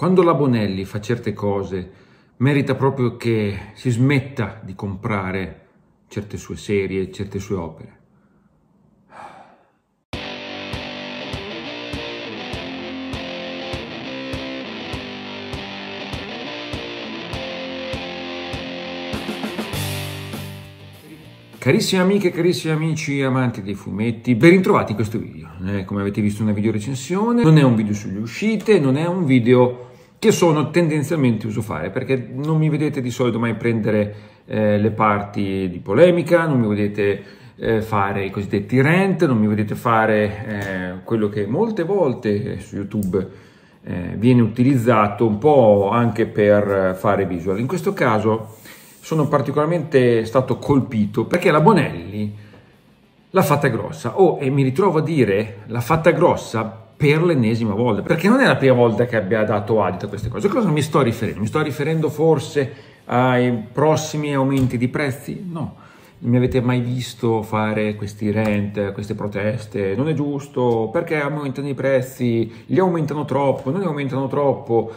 Quando la Bonelli fa certe cose, merita proprio che si smetta di comprare certe sue serie, certe sue opere. Carissime amiche, carissimi amici amanti dei fumetti, ben ritrovati in questo video. Non eh, come avete visto, una video recensione, non è un video sulle uscite, non è un video che sono tendenzialmente usufare, perché non mi vedete di solito mai prendere eh, le parti di polemica, non mi vedete eh, fare i cosiddetti rent, non mi vedete fare eh, quello che molte volte eh, su YouTube eh, viene utilizzato un po' anche per fare visual. In questo caso sono particolarmente stato colpito perché la Bonelli l'ha fatta grossa, oh, e mi ritrovo a dire l'ha fatta grossa per l'ennesima volta, perché non è la prima volta che abbia dato adito a queste cose. cosa mi sto riferendo? Mi sto riferendo forse ai prossimi aumenti di prezzi? No. Non mi avete mai visto fare questi rent, queste proteste? Non è giusto, perché aumentano i prezzi, li aumentano troppo, non li aumentano troppo.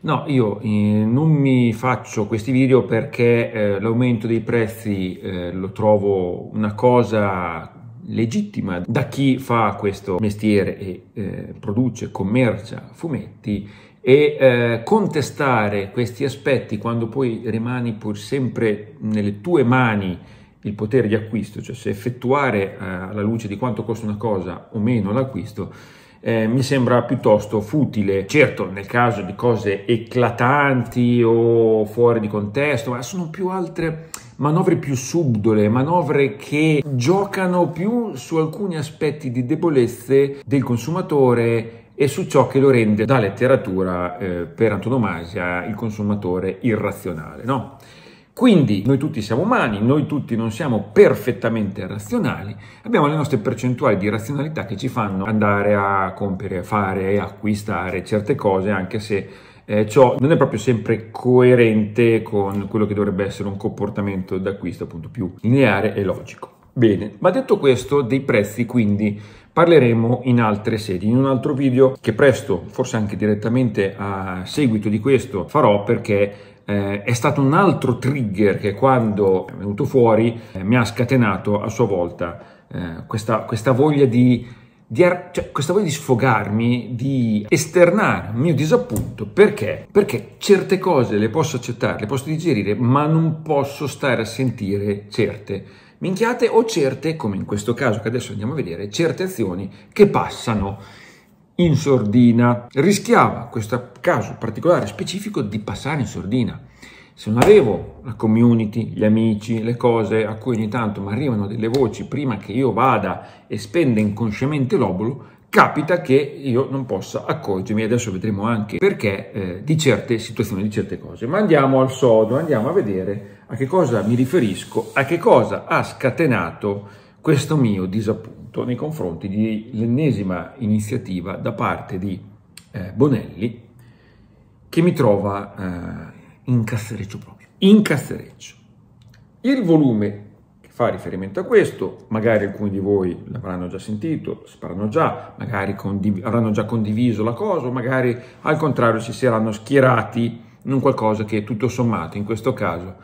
No, io eh, non mi faccio questi video perché eh, l'aumento dei prezzi eh, lo trovo una cosa legittima da chi fa questo mestiere e eh, produce, commercia fumetti e eh, contestare questi aspetti quando poi rimani pur sempre nelle tue mani il potere di acquisto, cioè se effettuare eh, alla luce di quanto costa una cosa o meno l'acquisto, eh, mi sembra piuttosto futile. Certo, nel caso di cose eclatanti o fuori di contesto, ma sono più altre manovre più subdole, manovre che giocano più su alcuni aspetti di debolezze del consumatore e su ciò che lo rende da letteratura eh, per antonomasia il consumatore irrazionale, no? Quindi noi tutti siamo umani, noi tutti non siamo perfettamente razionali, abbiamo le nostre percentuali di razionalità che ci fanno andare a compiere, fare, e acquistare certe cose, anche se eh, ciò non è proprio sempre coerente con quello che dovrebbe essere un comportamento d'acquisto appunto più lineare e logico. Bene, ma detto questo, dei prezzi quindi parleremo in altre sedi, in un altro video che presto, forse anche direttamente a seguito di questo, farò perché eh, è stato un altro trigger che quando è venuto fuori eh, mi ha scatenato a sua volta eh, questa, questa, voglia di, di ar- cioè, questa voglia di sfogarmi, di esternare il mio disappunto perché? perché certe cose le posso accettare, le posso digerire, ma non posso stare a sentire certe minchiate o certe, come in questo caso che adesso andiamo a vedere, certe azioni che passano in sordina. Rischiava, questo caso particolare specifico, di passare in sordina. Se non avevo la community, gli amici, le cose a cui ogni tanto mi arrivano delle voci prima che io vada e spenda inconsciamente l'obulo, capita che io non possa accorgermi, adesso vedremo anche perché, eh, di certe situazioni, di certe cose. Ma andiamo al sodo, andiamo a vedere a che cosa mi riferisco, a che cosa ha scatenato questo mio disappunto soprattutto nei confronti dell'ennesima iniziativa da parte di eh, Bonelli che mi trova eh, in castereccio proprio, in castereccio. Il volume che fa riferimento a questo, magari alcuni di voi l'avranno già sentito, sapranno già, magari avranno già condiviso la cosa, o magari al contrario si saranno schierati in qualcosa che tutto sommato in questo caso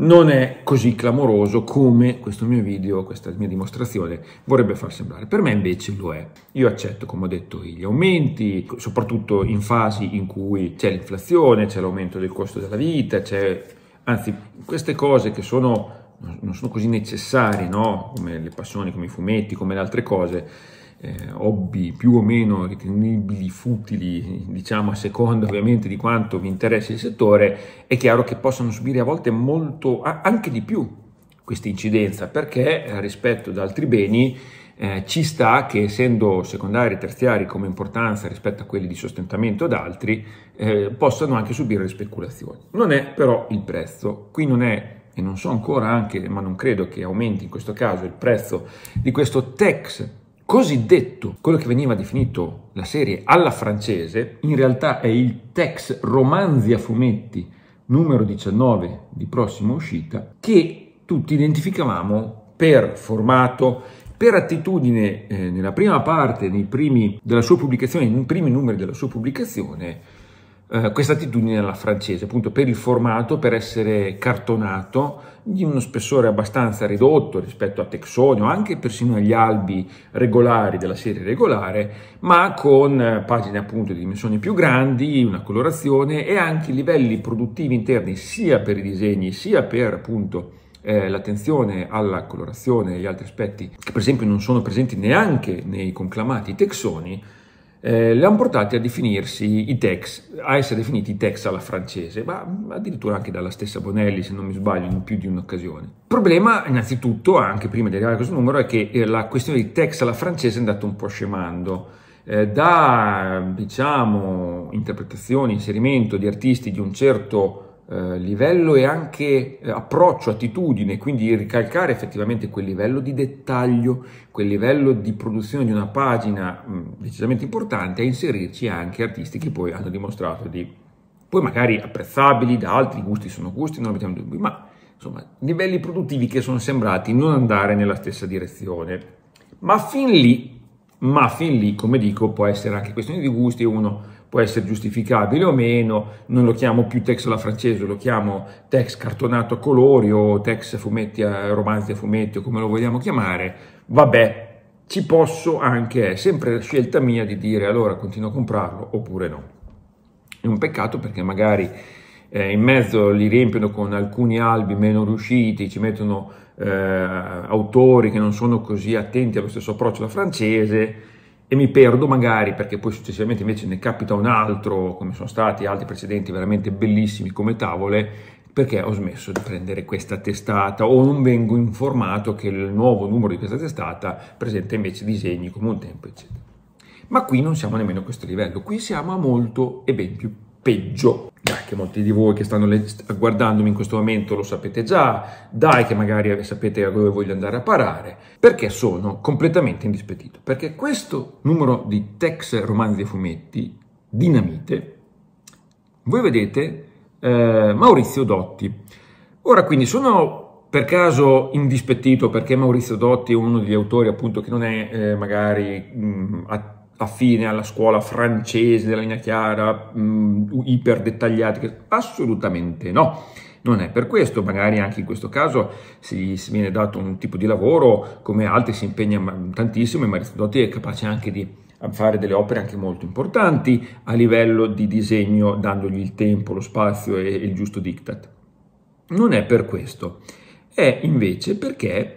non è così clamoroso come questo mio video, questa mia dimostrazione vorrebbe far sembrare. Per me invece lo è. Io accetto, come ho detto, gli aumenti, soprattutto in fasi in cui c'è l'inflazione, c'è l'aumento del costo della vita, c'è... anzi, queste cose che sono, non sono così necessarie, no? come le passioni, come i fumetti, come le altre cose, eh, hobby più o meno ritenibili futili, diciamo a seconda ovviamente di quanto vi interessa il settore, è chiaro che possono subire a volte molto, anche di più, questa incidenza, perché eh, rispetto ad altri beni eh, ci sta che essendo secondari e terziari come importanza rispetto a quelli di sostentamento ad altri, eh, possano anche subire le speculazioni. Non è però il prezzo, qui non è e non so ancora anche, ma non credo che aumenti in questo caso il prezzo di questo TEX cosiddetto, quello che veniva definito la serie alla francese, in realtà è il Tex Romanzi a fumetti numero 19 di prossima uscita, che tutti identificavamo per formato, per attitudine eh, nella prima parte, nei primi della sua pubblicazione, nei primi numeri della sua pubblicazione, eh, questa attitudine alla francese, appunto per il formato, per essere cartonato, di uno spessore abbastanza ridotto rispetto a Texonio, anche persino agli albi regolari della serie regolare, ma con eh, pagine appunto di dimensioni più grandi, una colorazione e anche livelli produttivi interni sia per i disegni sia per appunto eh, l'attenzione alla colorazione e agli altri aspetti che per esempio non sono presenti neanche nei conclamati texoni, eh, le hanno portati a definirsi i tex, a essere definiti i tex alla francese, ma addirittura anche dalla stessa Bonelli, se non mi sbaglio, in più di un'occasione. Il problema, innanzitutto, anche prima di arrivare a questo numero, è che eh, la questione di tex alla francese è andata un po' scemando. Eh, da, diciamo, interpretazione, inserimento di artisti di un certo eh, livello e anche eh, approccio, attitudine, quindi ricalcare effettivamente quel livello di dettaglio, quel livello di produzione di una pagina mh, mm, decisamente importante e inserirci anche artisti che poi hanno dimostrato di, poi magari apprezzabili da altri, gusti sono gusti, non abbiamo dubbi, ma insomma livelli produttivi che sono sembrati non andare nella stessa direzione. Ma fin lì, ma fin lì, come dico, può essere anche questione di gusti, uno può essere giustificabile o meno, non lo chiamo più text alla francese, lo chiamo text cartonato a colori o text fumetti a, eh, romanzi a fumetti o come lo vogliamo chiamare, vabbè, ci posso anche, è sempre la scelta mia di dire allora continuo a comprarlo oppure no. È un peccato perché magari eh, in mezzo li riempiono con alcuni albi meno riusciti, ci mettono eh, autori che non sono così attenti allo stesso approccio alla francese, e mi perdo magari perché poi successivamente invece ne capita un altro, come sono stati altri precedenti veramente bellissimi come tavole, perché ho smesso di prendere questa testata o non vengo informato che il nuovo numero di questa testata presenta invece disegni come un tempo, eccetera. Ma qui non siamo nemmeno a questo livello, qui siamo a molto e ben più peggio. Dai, che molti di voi che stanno guardandomi in questo momento lo sapete già, dai che magari sapete a dove voglio andare a parare, perché sono completamente indispettito. Perché questo numero di Tex romanzi e fumetti, Dinamite, voi vedete eh, Maurizio Dotti. Ora quindi sono per caso indispettito perché Maurizio Dotti è uno degli autori appunto che non è eh, magari mh, mm, attivo affine alla scuola francese della linea chiara, mh, mm, iper dettagliati? Assolutamente no. Non è per questo, magari anche in questo caso si, si viene dato un tipo di lavoro, come altri si impegna tantissimo e Maristotti è capace anche di fare delle opere anche molto importanti a livello di disegno, dandogli il tempo, lo spazio e, il giusto diktat. Non è per questo, è invece perché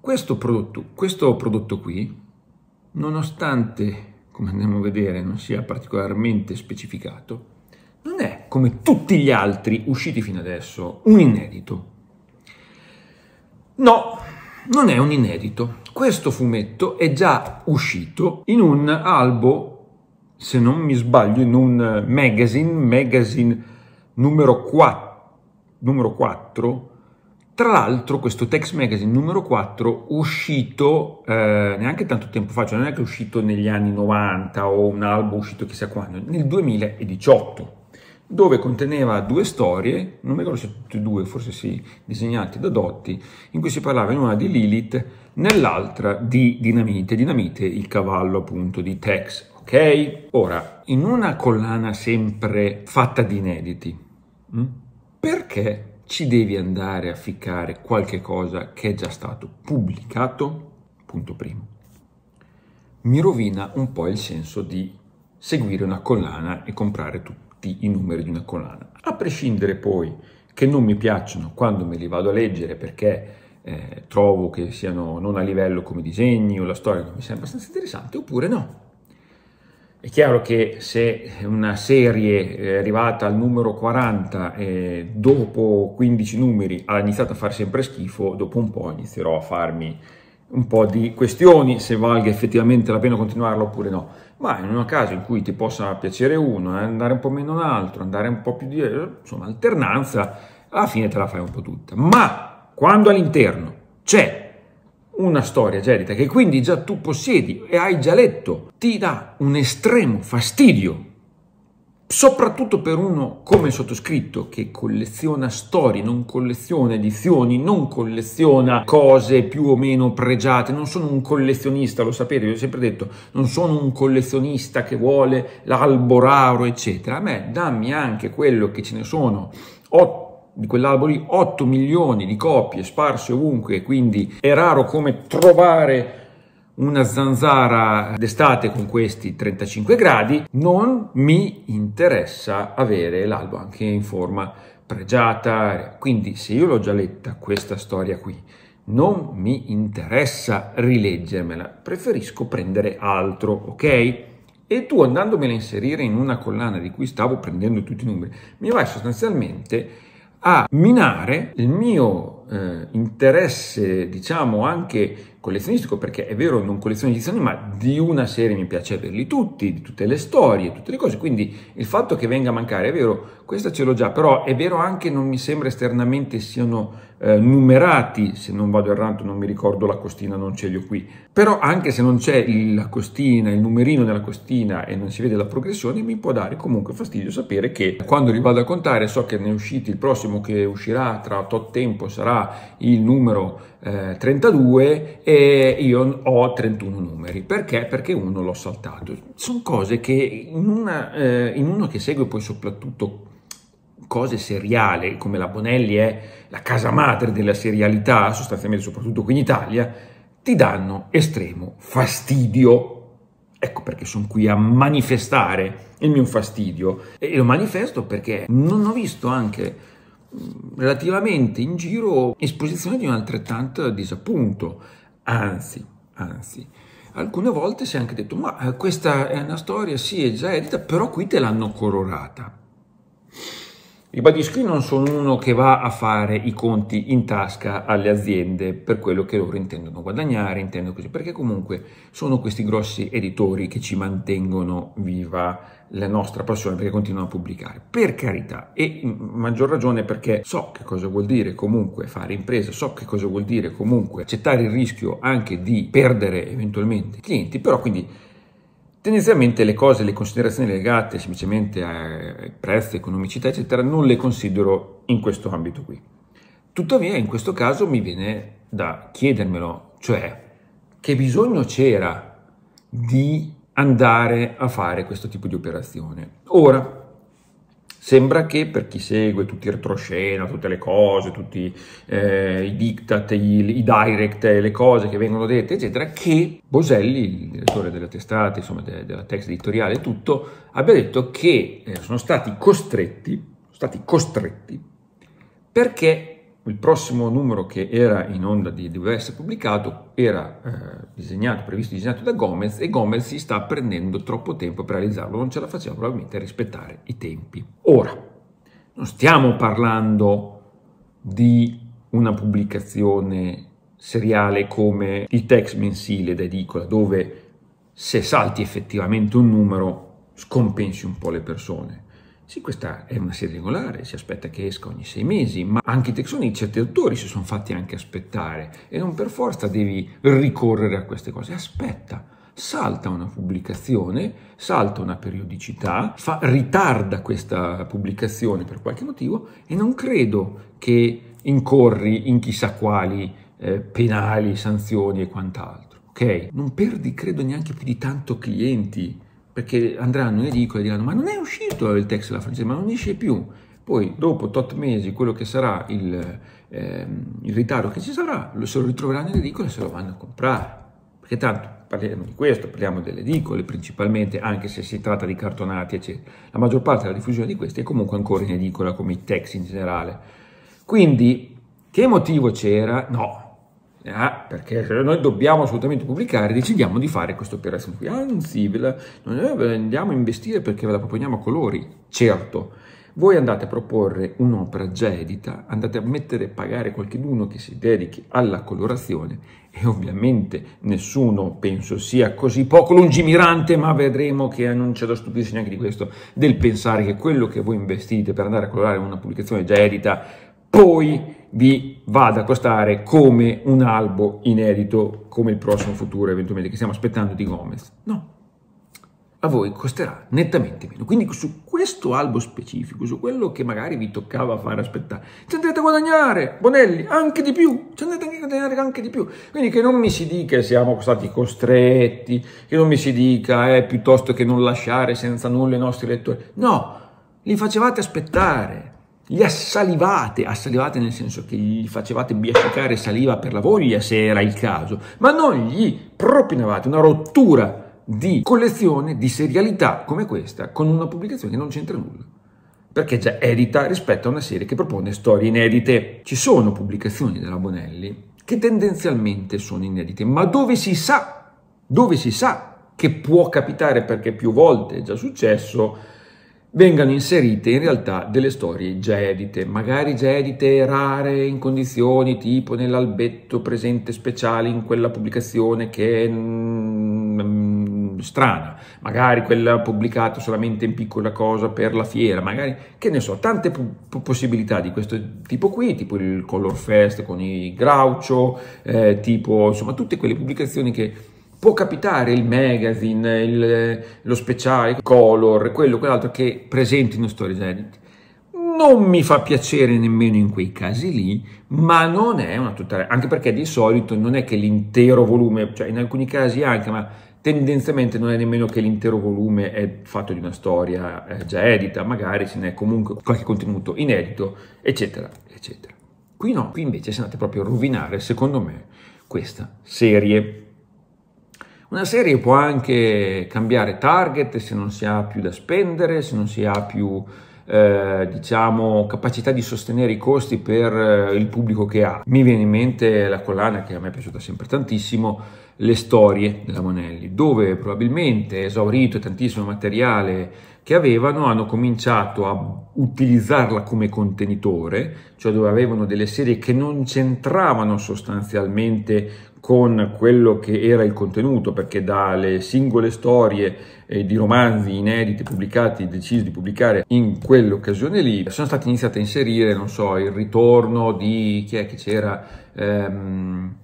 questo prodotto, questo prodotto qui nonostante, come andiamo a vedere, non sia particolarmente specificato, non è, come tutti gli altri usciti fino adesso, un inedito. No, non è un inedito. Questo fumetto è già uscito in un albo, se non mi sbaglio, in un magazine, magazine numero 4, numero 4 tra l'altro questo Tex Magazine numero 4 uscito eh, neanche tanto tempo fa, cioè non è che è uscito negli anni 90 o un album uscito chissà quando, nel 2018, dove conteneva due storie, non mi ricordo se tutte e due, forse sì, disegnate da Dotti, in cui si parlava in una di Lilith, nell'altra di Dinamite, Dinamite il cavallo appunto di Tex, ok? Ora, in una collana sempre fatta di inediti, mm? perché ci devi andare a ficcare qualche cosa che è già stato pubblicato, punto primo. Mi rovina un po' il senso di seguire una collana e comprare tutti i numeri di una collana. A prescindere poi che non mi piacciono quando me li vado a leggere perché eh, trovo che siano non a livello come disegni o la storia non mi sembra abbastanza interessante, oppure no, è chiaro che se una serie è eh, arrivata al numero 40 e eh, dopo 15 numeri ha iniziato a far sempre schifo, dopo un po' inizierò a farmi un po' di questioni se valga effettivamente la pena continuarlo oppure no. Ma in un caso in cui ti possa piacere uno, eh, andare un po' meno un altro, andare un po' più di... insomma, alternanza, alla fine te la fai un po' tutta. Ma quando all'interno c'è una storia gelida che quindi già tu possiedi e hai già letto, ti dà un estremo fastidio, soprattutto per uno come il sottoscritto che colleziona storie, non colleziona edizioni, non colleziona cose più o meno pregiate, non sono un collezionista, lo sapete, vi ho sempre detto, non sono un collezionista che vuole l'albo raro, eccetera. A me dammi anche quello che ce ne sono 8 di quell'albo lì 8 milioni di copie sparse ovunque, quindi è raro come trovare una zanzara d'estate con questi 35 gradi, non mi interessa avere l'albo anche in forma pregiata, quindi se io l'ho già letta questa storia qui, non mi interessa rileggermela, preferisco prendere altro, ok? E tu andandomela a inserire in una collana di cui stavo prendendo tutti i numeri, mi vai sostanzialmente a minare il mio eh, interesse, diciamo, anche collezionistico, perché è vero, non colleziono edizioni, ma di una serie mi piace averli tutti, di tutte le storie, tutte le cose. Quindi il fatto che venga a mancare, è vero, questa ce l'ho già, però è vero anche, non mi sembra esternamente siano eh, numerati, se non vado errato, non mi ricordo la costina, non ce li ho qui. Però anche se non c'è la costina, il numerino nella costina e non si vede la progressione, mi può dare comunque fastidio sapere che quando li vado a contare so che ne è usciti, il prossimo che uscirà tra tot tempo sarà il numero eh, 32 e io ho 31 numeri. Perché? Perché uno l'ho saltato. Sono cose che in, una, eh, in uno che segue poi soprattutto cose seriali, come la Bonelli è la casa madre della serialità, sostanzialmente soprattutto qui in Italia, ti danno estremo fastidio. Ecco perché sono qui a manifestare il mio fastidio e lo manifesto perché non ho visto anche relativamente in giro esposizione di un altrettanto disappunto, anzi, anzi. Alcune volte si è anche detto, ma eh, questa è una storia, sì, è già edita, però qui te l'hanno colorata. Ribadisco, io non sono uno che va a fare i conti in tasca alle aziende per quello che loro intendono guadagnare, intendo così, perché comunque sono questi grossi editori che ci mantengono viva la nostra passione perché continuano a pubblicare. Per carità, e maggior ragione perché so che cosa vuol dire comunque fare impresa, so che cosa vuol dire comunque accettare il rischio anche di perdere eventualmente clienti, però quindi tendenzialmente le cose, le considerazioni legate semplicemente a prezzi, economicità, eccetera, non le considero in questo ambito qui. Tuttavia, in questo caso mi viene da chiedermelo, cioè che bisogno c'era di andare a fare questo tipo di operazione. Ora, sembra che per chi segue tutti i retroscena, tutte le cose, tutti eh, i diktat, i, i, direct, le cose che vengono dette, eccetera, che Boselli, il direttore della testata, insomma de, della text editoriale e tutto, abbia detto che eh, sono stati costretti, sono stati costretti perché il prossimo numero che era in onda di doveva essere pubblicato era eh, disegnato, previsto disegnato da Gomez e Gomez si sta prendendo troppo tempo per realizzarlo, non ce la faceva probabilmente a rispettare i tempi. Ora, non stiamo parlando di una pubblicazione seriale come il text mensile da edicola, dove se salti effettivamente un numero scompensi un po' le persone. Sì, questa è una serie regolare, si aspetta che esca ogni sei mesi, ma anche i texoni, certi autori si sono fatti anche aspettare e non per forza devi ricorrere a queste cose, aspetta. Salta una pubblicazione, salta una periodicità, fa, ritarda questa pubblicazione per qualche motivo e non credo che incorri in chissà quali eh, penali, sanzioni e quant'altro. Ok? Non perdi, credo, neanche più di tanto clienti perché andranno in edicola e diranno ma non è uscito il testo della francese, ma non esce più. Poi dopo tot mesi, quello che sarà il, ehm, il ritardo che ci sarà, lo, se lo ritroveranno in edicola e se lo vanno a comprare. Perché tanto parliamo di questo, parliamo delle edicole principalmente, anche se si tratta di cartonati, eccetera. La maggior parte della diffusione di questi è comunque ancora in edicola, come i text in generale. Quindi, che motivo c'era? No, eh, ah, perché noi dobbiamo assolutamente pubblicare, decidiamo di fare questa operazione qui. Anzi, ve la, noi eh, ve la andiamo a investire perché ve la proponiamo a colori. Certo, voi andate a proporre un'opera già edita, andate a mettere e pagare qualcuno che si dedichi alla colorazione e ovviamente nessuno, penso, sia così poco lungimirante, ma vedremo che non c'è da stupirsi neanche di questo, del pensare che quello che voi investite per andare a colorare una pubblicazione già edita, poi vi vada a costare come un albo inedito come il prossimo futuro eventualmente che stiamo aspettando di Gomez. No, a voi costerà nettamente meno. Quindi su questo albo specifico, su quello che magari vi toccava fare aspettare, ci andrete a guadagnare, Bonelli, anche di più, ci andrete a guadagnare anche di più. Quindi che non mi si dica siamo stati costretti, che non mi si dica eh, piuttosto che non lasciare senza nulla i nostri lettori. No, li facevate aspettare li assalivate, assalivate nel senso che gli facevate biascicare saliva per la voglia se era il caso, ma non gli propinavate una rottura di collezione, di serialità come questa, con una pubblicazione che non c'entra nulla perché già edita rispetto a una serie che propone storie inedite. Ci sono pubblicazioni della Bonelli che tendenzialmente sono inedite, ma dove si sa, dove si sa che può capitare perché più volte è già successo, vengano inserite in realtà delle storie già edite, magari già edite rare in condizioni tipo nell'albetto presente speciale in quella pubblicazione che è mm, strana, magari quella pubblicata solamente in piccola cosa per la fiera, magari che ne so, tante possibilità di questo tipo qui, tipo il Color Fest con i Graucio, eh, tipo insomma tutte quelle pubblicazioni che può capitare il magazine, il, lo speciale, color, quello, quell'altro che presentino Stories Edit. Non mi fa piacere nemmeno in quei casi lì, ma non è una tutela, anche perché di solito non è che l'intero volume, cioè in alcuni casi anche, ma tendenzialmente non è nemmeno che l'intero volume è fatto di una storia eh, già edita, magari ce n'è comunque qualche contenuto inedito, eccetera, eccetera. Qui no, qui invece siete andati proprio a rovinare, secondo me, questa serie. Una serie può anche cambiare target se non si ha più da spendere, se non si ha più eh, diciamo, capacità di sostenere i costi per eh, il pubblico che ha. Mi viene in mente la collana che a me è piaciuta sempre tantissimo, le storie della Monelli, dove probabilmente esaurito tantissimo materiale che avevano, hanno cominciato a utilizzarla come contenitore, cioè dove avevano delle serie che non c'entravano sostanzialmente con quello che era il contenuto, perché dalle singole storie eh, di romanzi inediti pubblicati, decisi di pubblicare in quell'occasione lì, sono state iniziate a inserire, non so, il ritorno di chi è che c'era. Ehm,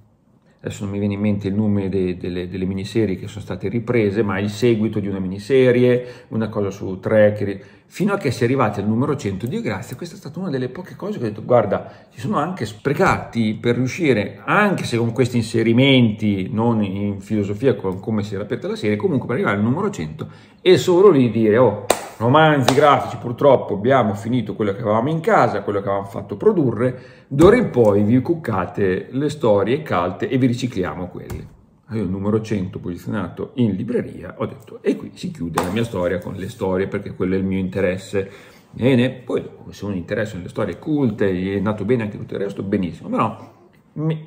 adesso non mi viene in mente il nome de, delle, delle, miniserie che sono state riprese, ma il seguito di una miniserie, una cosa su tre che fino a che si è arrivati al numero 100. Dio grazie, questa è stata una delle poche cose che ho detto, guarda, ci sono anche sprecati per riuscire, anche se con questi inserimenti, non in filosofia come si era aperta la serie, comunque per arrivare al numero 100 e solo lì dire, oh, romanzi grafici, purtroppo abbiamo finito quello che avevamo in casa, quello che avevamo fatto produrre, d'ora in poi vi cuccate le storie calte e vi ricicliamo quelle avevo il numero 100 posizionato in libreria, ho detto e qui si chiude la mia storia con le storie perché quello è il mio interesse. Bene, poi se un interesse nelle storie culte, è nato bene anche tutto il resto, benissimo, però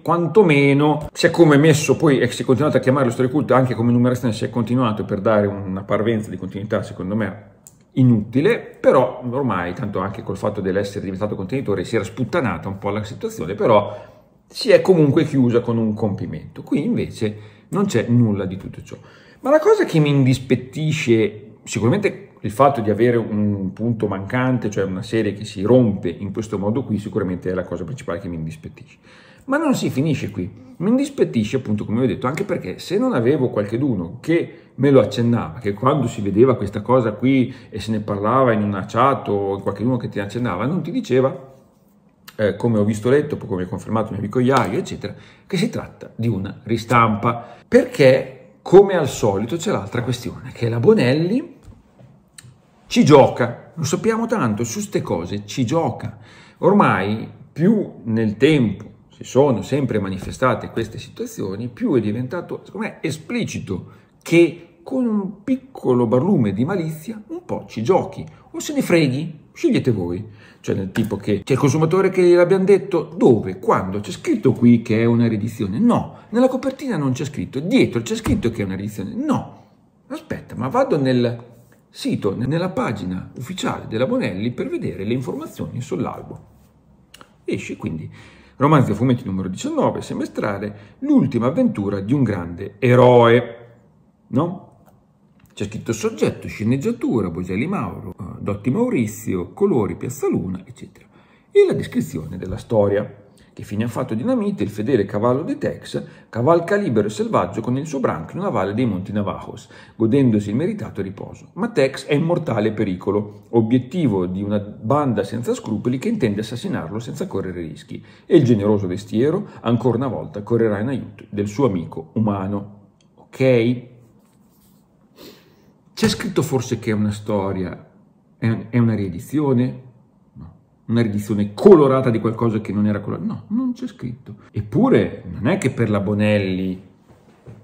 quantomeno si è come messo poi e si è continuato a chiamare le storie culte anche come numerazione si è continuato per dare una parvenza di continuità secondo me inutile, però ormai tanto anche col fatto dell'essere diventato contenitore si era sputtanata un po' la situazione, però si è comunque chiusa con un compimento. Qui invece non c'è nulla di tutto ciò. Ma la cosa che mi indispettisce, sicuramente il fatto di avere un punto mancante, cioè una serie che si rompe in questo modo qui, sicuramente è la cosa principale che mi indispettisce. Ma non si finisce qui. Mi indispettisce appunto, come ho detto, anche perché se non avevo qualcheduno che me lo accennava, che quando si vedeva questa cosa qui e se ne parlava in una chat o qualcuno che ti accennava, non ti diceva eh, come ho visto letto, come ha confermato il mio amico Iaio, eccetera, che si tratta di una ristampa. Perché, come al solito, c'è l'altra questione, che la Bonelli ci gioca, lo sappiamo tanto, su queste cose ci gioca. Ormai più nel tempo si sono sempre manifestate queste situazioni, più è diventato, secondo me, esplicito che con un piccolo barlume di malizia un po' ci giochi o se ne freghi Scegliete voi, cioè nel tipo che c'è il consumatore che gliel'abbiamo detto dove, quando, c'è scritto qui che è una riedizione, no, nella copertina non c'è scritto, dietro c'è scritto che è una riedizione, no. Aspetta, ma vado nel sito, nella pagina ufficiale della Bonelli per vedere le informazioni sull'albo. Esce quindi romanzi a fumetti numero 19, semestrale, l'ultima avventura di un grande eroe, no? C'è scritto soggetto, sceneggiatura, Boselli Mauro, Dotti Maurizio, Colori, Piazzaluna, eccetera. E la descrizione della storia. Che fine ha fatto Dinamite, il fedele cavallo di Tex, cavalca libero e selvaggio con il suo branco nella valle dei Monti Navajos, godendosi il meritato riposo. Ma Tex è in mortale pericolo, obiettivo di una banda senza scrupoli che intende assassinarlo senza correre rischi. E il generoso vestiero, ancora una volta, correrà in aiuto del suo amico umano. Ok? C'è scritto forse che è una storia è una riedizione? No. Una riedizione colorata di qualcosa che non era colorata? No, non c'è scritto. Eppure non è che per la Bonelli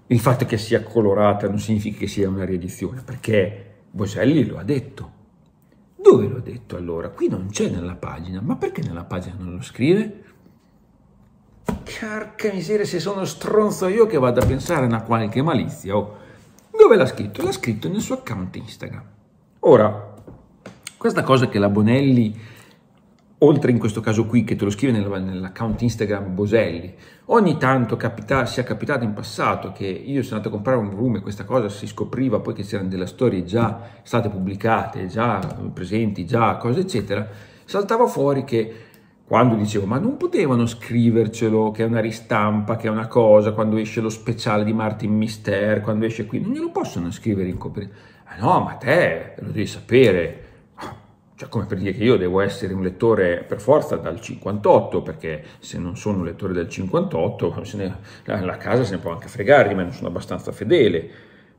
il fatto che sia colorata non significa che sia una riedizione, perché Boselli lo ha detto. Dove l'ho detto allora? Qui non c'è nella pagina, ma perché nella pagina non lo scrive? Carca miseria, se sono stronzo io che vado a pensare a una qualche malizia. Oh. Dove l'ha scritto? L'ha scritto nel suo account Instagram. Ora, questa cosa che la Bonelli, oltre in questo caso qui, che te lo scrive nell'account Instagram Boselli, ogni tanto capita, sia capitato in passato che io sono andato a comprare un volume, questa cosa si scopriva poi che c'erano delle storie già state pubblicate, già presenti, già cose eccetera, saltava fuori che quando dicevo ma non potevano scrivercelo che è una ristampa, che è una cosa, quando esce lo speciale di Martin Mister, quando esce qui, non glielo possono scrivere in copertina. Ah no, ma te lo devi sapere, cioè, come per dire che io devo essere un lettore per forza dal 58, perché se non sono un lettore del 58, ne, la, la, casa se ne può anche fregare, ma non sono abbastanza fedele.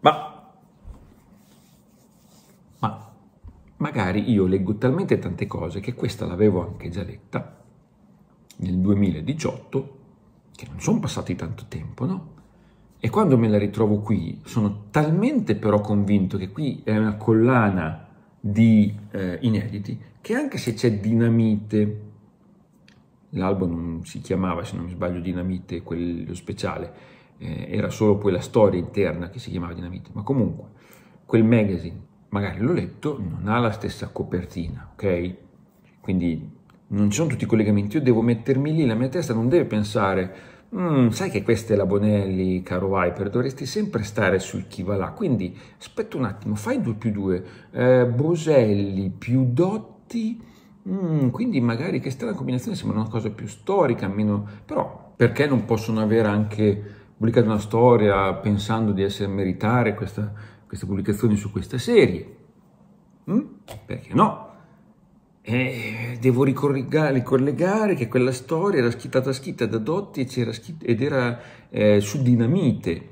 Ma, ma magari io leggo talmente tante cose che questa l'avevo anche già letta nel 2018, che non sono passati tanto tempo, no? E quando me la ritrovo qui, sono talmente però convinto che qui è una collana di eh, inediti che anche se c'è Dinamite, l'album si chiamava se non mi sbaglio Dinamite, quello speciale, eh, era solo poi la storia interna che si chiamava Dinamite, ma comunque quel magazine, magari l'ho letto, non ha la stessa copertina, ok? Quindi non ci sono tutti i collegamenti, io devo mettermi lì, la mia testa non deve pensare Mm, sai che questa è la Bonelli, caro Viper, dovresti sempre stare sul chi va là. Quindi aspetta un attimo, fai 2 più 2. Eh, Boselli più Dotti. Mm, quindi magari che strana combinazione sembra una cosa più storica, meno... Però perché non possono avere anche pubblicato una storia pensando di essere meritare questa, queste pubblicazioni su questa serie? Mm? Perché no? eh, devo ricollegare, che quella storia era schittata schitta da Dotti ed era eh, su dinamite.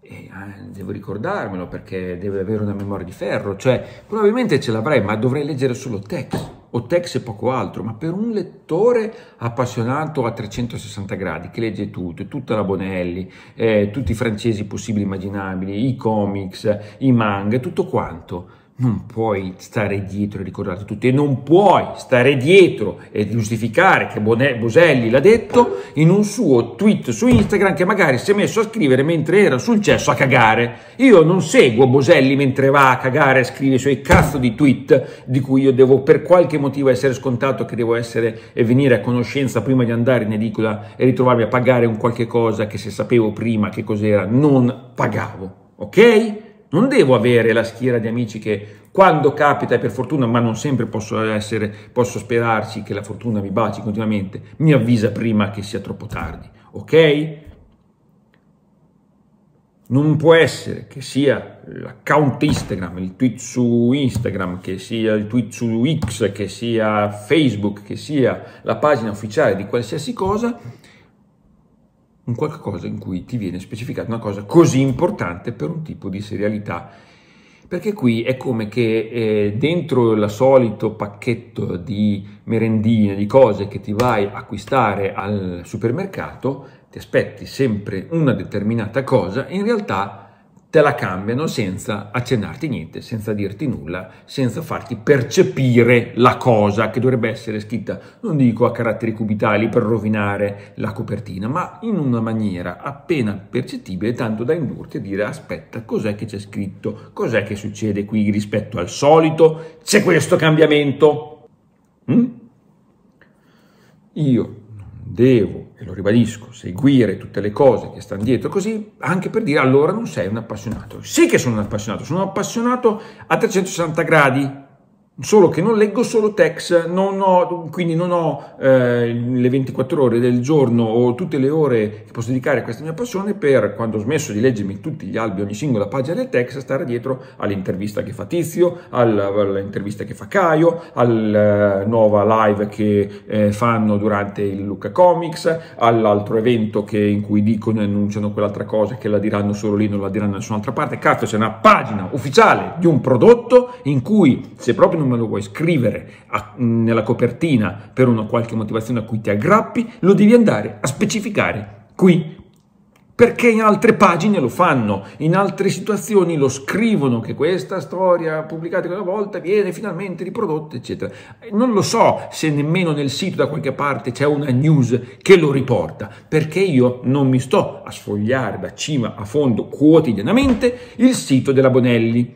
Eh, devo ricordarmelo perché deve avere una memoria di ferro, cioè probabilmente ce l'avrei, ma dovrei leggere solo Tex o Tex e poco altro, ma per un lettore appassionato a 360 gradi che legge tutto, tutta la Bonelli, eh, tutti i francesi possibili e immaginabili, i comics, i manga, tutto quanto non puoi stare dietro e ricordarti tutti e non puoi stare dietro e giustificare che Boselli l'ha detto in un suo tweet su Instagram che magari si è messo a scrivere mentre era sul cesso a cagare. Io non seguo Boselli mentre va a cagare e scrive i suoi cazzo di tweet di cui io devo per qualche motivo essere scontato che devo essere e venire a conoscenza prima di andare in edicola e ritrovarmi a pagare un qualche cosa che se sapevo prima che cos'era non pagavo. Ok? Non devo avere la schiera di amici che quando capita, e per fortuna, ma non sempre posso, essere, posso sperarci che la fortuna mi baci continuamente, mi avvisa prima che sia troppo tardi, ok? Non può essere che sia l'account Instagram, il tweet su Instagram, che sia il tweet su X, che sia Facebook, che sia la pagina ufficiale di qualsiasi cosa, un qualcosa in cui ti viene specificata una cosa così importante per un tipo di serialità. Perché qui è come che eh, dentro il solito pacchetto di merendine, di cose che ti vai a acquistare al supermercato, ti aspetti sempre una determinata cosa, in realtà te la cambiano senza accennarti niente, senza dirti nulla, senza farti percepire la cosa che dovrebbe essere scritta, non dico a caratteri cubitali per rovinare la copertina, ma in una maniera appena percettibile, tanto da indurti a dire aspetta, cos'è che c'è scritto, cos'è che succede qui rispetto al solito, c'è questo cambiamento. Mm? Io non devo e lo ribadisco, seguire tutte le cose che stanno dietro così, anche per dire allora non sei un appassionato. Sì che sono un appassionato, sono un appassionato a 360 gradi, solo che non leggo solo text, non ho, quindi non ho eh, le 24 ore del giorno o tutte le ore che posso dedicare a questa mia passione per, quando ho smesso di leggermi tutti gli albi, ogni singola pagina del text, stare dietro all'intervista che fa Tizio, all'intervista che fa Caio, alla eh, nuova live che eh, fanno durante il Luca Comics, all'altro evento che, in cui dicono e annunciano quell'altra cosa che la diranno solo lì, non la diranno da nessun'altra parte. Cazzo, c'è una pagina ufficiale di un prodotto in cui se proprio non non me lo vuoi scrivere a, nella copertina per una qualche motivazione a cui ti aggrappi, lo devi andare a specificare qui perché in altre pagine lo fanno, in altre situazioni lo scrivono che questa storia pubblicata una volta viene finalmente riprodotta, eccetera. Non lo so se nemmeno nel sito da qualche parte c'è una news che lo riporta, perché io non mi sto a sfogliare da cima a fondo quotidianamente il sito della Bonelli.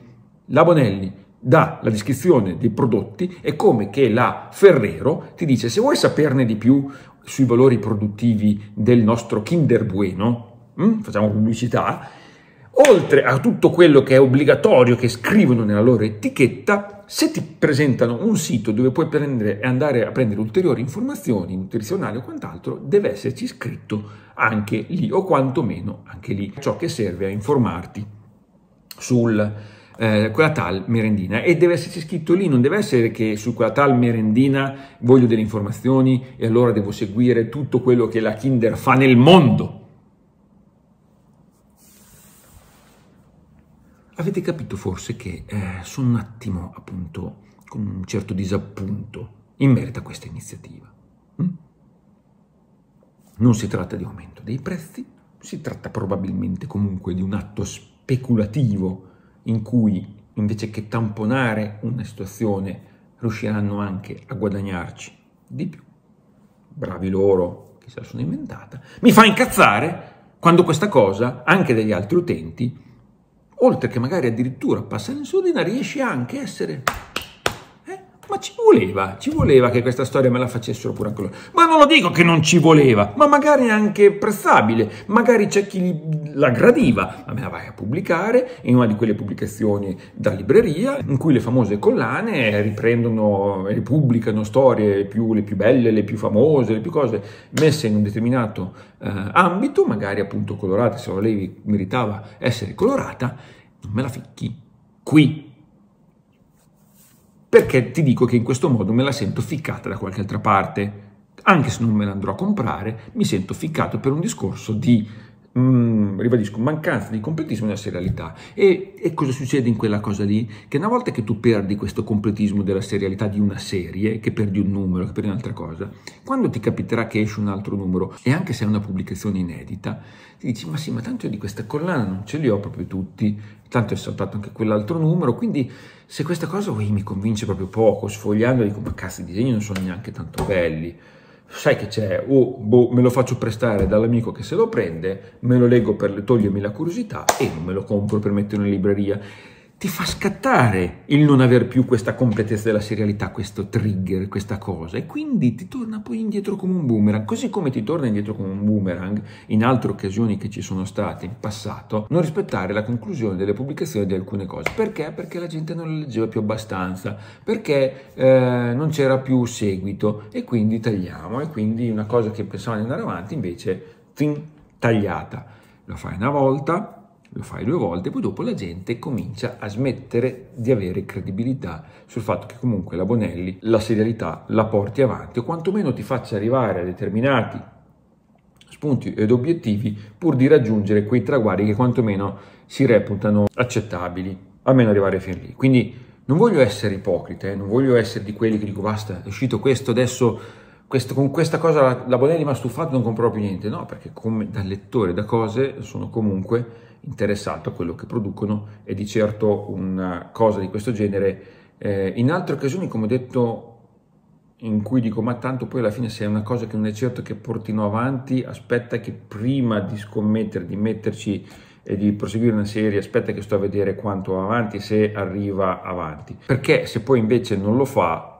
La Bonelli dalla descrizione dei prodotti è come che la Ferrero ti dice se vuoi saperne di più sui valori produttivi del nostro Kinder Bueno, hm, facciamo pubblicità, oltre a tutto quello che è obbligatorio che scrivono nella loro etichetta, se ti presentano un sito dove puoi prendere, e andare a prendere ulteriori informazioni nutrizionali o quant'altro, deve esserci scritto anche lì o quantomeno anche lì ciò che serve a informarti sul eh, quella tal merendina e deve esserci scritto lì, non deve essere che su quella tal merendina voglio delle informazioni e allora devo seguire tutto quello che la Kinder fa nel mondo. Avete capito forse che eh, sono un attimo appunto con un certo disappunto in merito a questa iniziativa. Mm? Non si tratta di aumento dei prezzi, si tratta probabilmente comunque di un atto speculativo in cui invece che tamponare una situazione riusciranno anche a guadagnarci di più, bravi loro che se la sono inventata, mi fa incazzare quando questa cosa anche degli altri utenti, oltre che magari addirittura passare in sordina, riesce anche a essere ma ci voleva, ci voleva che questa storia me la facessero pure anche loro. Ma non lo dico che non ci voleva, ma magari è anche apprezzabile, magari c'è chi la gradiva, ma me la vai a pubblicare in una di quelle pubblicazioni da libreria in cui le famose collane riprendono e pubblicano storie più, le più belle, le più famose, le più cose messe in un determinato eh, ambito, magari appunto colorate, se la levi meritava essere colorata, non me la ficchi qui perché ti dico che in questo modo me la sento ficcata da qualche altra parte. Anche se non me la andrò a comprare, mi sento ficcato per un discorso di Mm, ribadisco, mancanza di completismo della serialità. E, e, cosa succede in quella cosa lì? Che una volta che tu perdi questo completismo della serialità di una serie, che perdi un numero, che perdi un'altra cosa, quando ti capiterà che esce un altro numero, e anche se è una pubblicazione inedita, ti dici, ma sì, ma tanto io di questa collana non ce li ho proprio tutti, tanto è saltato anche quell'altro numero, quindi se questa cosa oh, mi convince proprio poco, sfogliando dico, ma cazzo, i disegni non sono neanche tanto belli, sai che c'è, o oh, boh, me lo faccio prestare dall'amico che se lo prende, me lo leggo per togliermi la curiosità e non me lo compro per mettere in libreria ti fa scattare il non aver più questa completezza della serialità, questo trigger, questa cosa, e quindi ti torna poi indietro come un boomerang, così come ti torna indietro come un boomerang in altre occasioni che ci sono state in passato, non rispettare la conclusione delle pubblicazioni di alcune cose. Perché? Perché la gente non le leggeva più abbastanza, perché eh, non c'era più seguito, e quindi tagliamo, e quindi una cosa che pensavano di andare avanti invece, fin tagliata. La fai una volta, lo fai due volte, poi dopo la gente comincia a smettere di avere credibilità sul fatto che comunque la Bonelli la serialità la porti avanti o quantomeno ti faccia arrivare a determinati spunti ed obiettivi pur di raggiungere quei traguardi che quantomeno si reputano accettabili, almeno arrivare fin lì. Quindi non voglio essere ipocrita, eh? non voglio essere di quelli che dico basta, è uscito questo, adesso questo, con questa cosa la, la Bonelli mi ha stufato, non comprerò più niente. No, perché come da lettore, da cose, sono comunque interessato a quello che producono e di certo una eh, cosa di questo genere eh, in altre occasioni come ho detto in cui dico ma tanto poi alla fine se è una cosa che non è certo che portino avanti aspetta che prima di scommettere di metterci e di proseguire una serie aspetta che sto a vedere quanto avanti se arriva avanti perché se poi invece non lo fa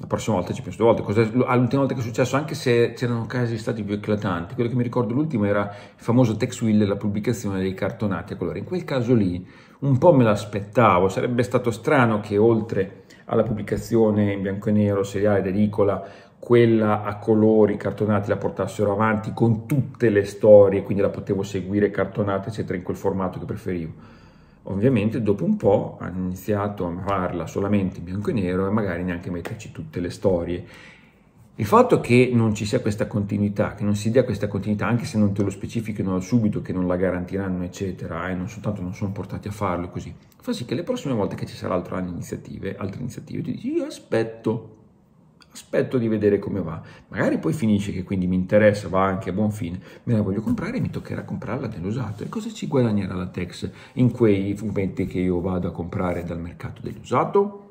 la prossima volta ci penso due volte. Cos'è, l'ultima volta che è successo, anche se c'erano casi stati più eclatanti, quello che mi ricordo l'ultimo era il famoso Tex Will, la pubblicazione dei cartonati a colori. In quel caso lì un po' me l'aspettavo, sarebbe stato strano che oltre alla pubblicazione in bianco e nero, seriale ed edicola, quella a colori, cartonati la portassero avanti con tutte le storie, quindi la potevo seguire cartonata, eccetera, in quel formato che preferivo Ovviamente dopo un po' hanno iniziato a farla solamente in bianco e nero e magari neanche metterci tutte le storie. Il fatto che non ci sia questa continuità, che non si dia questa continuità, anche se non te lo specificano subito che non la garantiranno, eccetera, e non soltanto non sono portati a farlo così, fa sì che le prossime volte che ci saranno altre iniziative, altre iniziative, tu dici io aspetto, aspetto di vedere come va. Magari poi finisce che quindi mi interessa, va anche a buon fine, me la voglio comprare e mi toccherà comprarla dell'usato. E cosa ci guadagnerà la Tex in quei fumetti che io vado a comprare dal mercato dell'usato?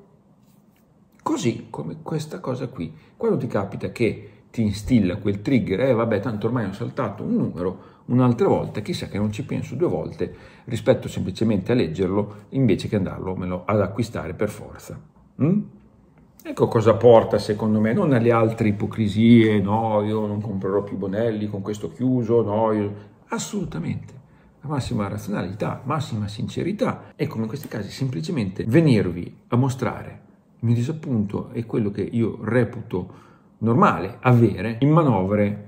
Così come questa cosa qui, quando ti capita che ti instilla quel trigger, eh vabbè tanto ormai ho saltato un numero un'altra volta, chissà che non ci penso due volte rispetto semplicemente a leggerlo invece che andarlo ad acquistare per forza. Mm? Ecco cosa porta secondo me, non alle altre ipocrisie, no, io non comprerò più Bonelli con questo chiuso, no, io... assolutamente. La massima razionalità, massima sincerità e come in questi casi semplicemente venirvi a mostrare il mio disappunto e quello che io reputo normale avere in manovre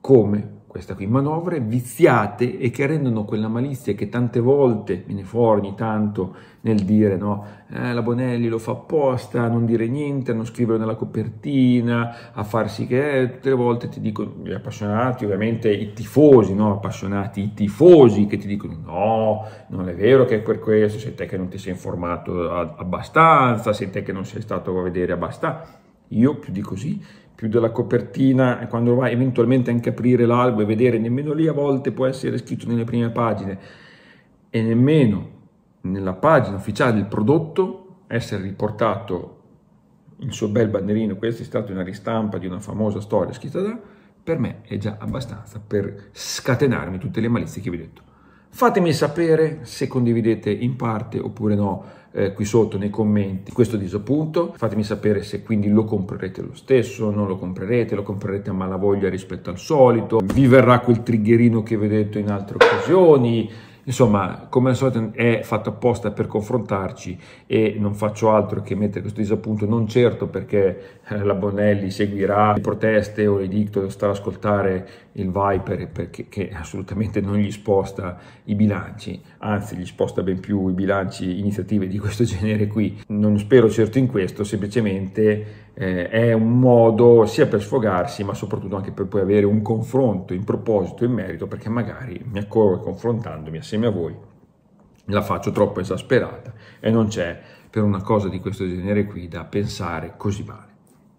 come questa qui, manovre viziate e che rendono quella malizia che tante volte viene fuori ogni tanto nel dire no, eh, la Bonelli lo fa apposta a non dire niente, a non scrivere nella copertina, a farsi che eh, tutte le volte ti dicono gli appassionati, ovviamente i tifosi, no, appassionati, i tifosi che ti dicono no, non è vero che è per questo, sei te che non ti sei informato abbastanza, sei te che non sei stato a vedere abbastanza io più di così, più della copertina, e quando vai eventualmente anche aprire l'albo e vedere, nemmeno lì a volte può essere scritto nelle prime pagine e nemmeno nella pagina ufficiale del prodotto essere riportato il suo bel bannerino, questa è stata una ristampa di una famosa storia scritta da, per me è già abbastanza per scatenarmi tutte le malizie che vi ho detto. Fatemi sapere se condividete in parte oppure no eh, qui sotto nei commenti questo disappunto. Fatemi sapere se quindi lo comprerete lo stesso, non lo comprerete, lo comprerete a malavoglia rispetto al solito. Vi verrà quel triggerino che vedete in altre occasioni Insomma, come al solito è fatto apposta per confrontarci e non faccio altro che mettere questo disappunto, non certo perché eh, la Bonelli seguirà le proteste o le dicto, starà ad ascoltare il Viper perché che assolutamente non gli sposta i bilanci, anzi gli sposta ben più i bilanci iniziative di questo genere qui. Non spero certo in questo, semplicemente eh, è un modo sia per sfogarsi ma soprattutto anche per poi avere un confronto in proposito, in merito, perché magari mi accorgo confrontandomi assieme a voi la faccio troppo esasperata e non c'è per una cosa di questo genere qui da pensare così male.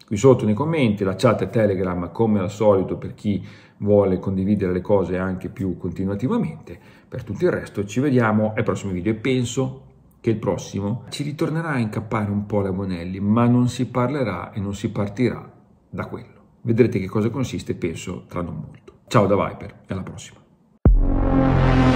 Qui sotto nei commenti la chat e Telegram come al solito per chi vuole condividere le cose anche più continuativamente. Per tutto il resto ci vediamo ai prossimi video e penso che il prossimo, ci ritornerà a incappare un po' la Bonelli, ma non si parlerà e non si partirà da quello. Vedrete che cosa consiste, penso, tra non molto. Ciao da Viper e alla prossima.